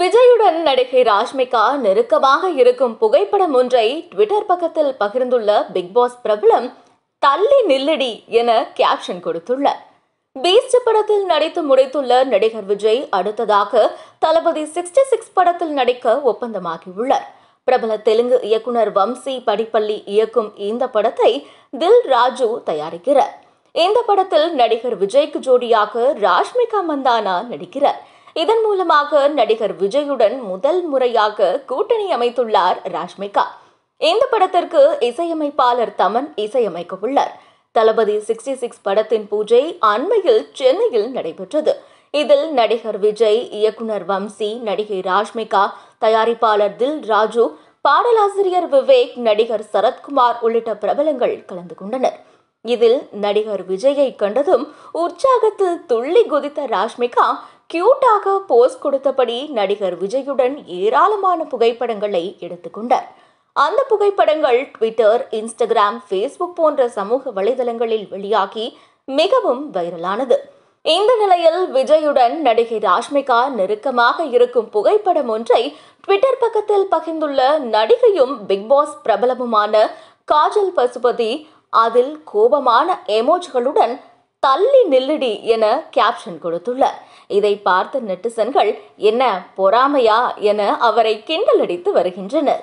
விஜயுடன் நடிகை ராஷ்மிகா நெருக்கமாக இருக்கும் புகைப்படம் ஒன்றை ட்விட்டர் பக்கத்தில் பகிர்ந்துள்ள பிக்பாஸ் பிரபலம் தள்ளி நில்லடி என கேப்ஷன் கொடுத்துள்ளார் பீஸ்ட் படத்தில் நடித்து முடித்துள்ள நடிகர் விஜய் அடுத்ததாக தளபதி சிக்ஸ்டி சிக்ஸ் படத்தில் நடிக்க ஒப்பந்தமாகியுள்ளார் பிரபல தெலுங்கு இயக்குனர் வம்சி படிப்பள்ளி இயக்கும் இந்த படத்தை தில் ராஜு தயாரிக்கிறார் இந்த படத்தில் நடிகர் விஜய்க்கு ஜோடியாக ராஷ்மிகா மந்தானா நடிக்கிறார் இதன் மூலமாக நடிகர் விஜயுடன் முதல் முறையாக கூட்டணி அமைத்துள்ளார் ராஷ்மிகா இந்த படத்திற்கு இசையமைப்பாளர் தமன் இசையமைக்க உள்ளார் தளபதி சிக்ஸ்டி சிக்ஸ் படத்தின் பூஜை அண்மையில் சென்னையில் நடைபெற்றது இதில் நடிகர் விஜய் இயக்குனர் வம்சி நடிகை ராஷ்மிகா தயாரிப்பாளர் தில் ராஜு பாடலாசிரியர் விவேக் நடிகர் சரத்குமார் உள்ளிட்ட பிரபலங்கள் கலந்து கொண்டனர் இதில் நடிகர் விஜயை கண்டதும் உற்சாகத்தில் துள்ளி குதித்த ராஷ்மிகா கியூட்டாக போஸ் கொடுத்தபடி நடிகர் விஜயுடன் ஏராளமான புகைப்படங்களை எடுத்துக்கொண்டார் அந்த புகைப்படங்கள் ட்விட்டர் இன்ஸ்டாகிராம் ஃபேஸ்புக் போன்ற சமூக வலைதளங்களில் வெளியாகி மிகவும் வைரலானது இந்த நிலையில் விஜயுடன் நடிகை ராஷ்மிகா நெருக்கமாக இருக்கும் புகைப்படம் ஒன்றை ட்விட்டர் பக்கத்தில் பகிர்ந்துள்ள நடிகையும் பிக்பாஸ் பிரபலமுமான காஜல் பசுபதி அதில் கோபமான எமோஜ்களுடன் தள்ளி நில்லுடி என கேப்ஷன் கொடுத்துள்ளார் இதை பார்த்த நெட்டிசன்கள் என்ன பொறாமையா என அவரை கிண்டலடித்து வருகின்றனர்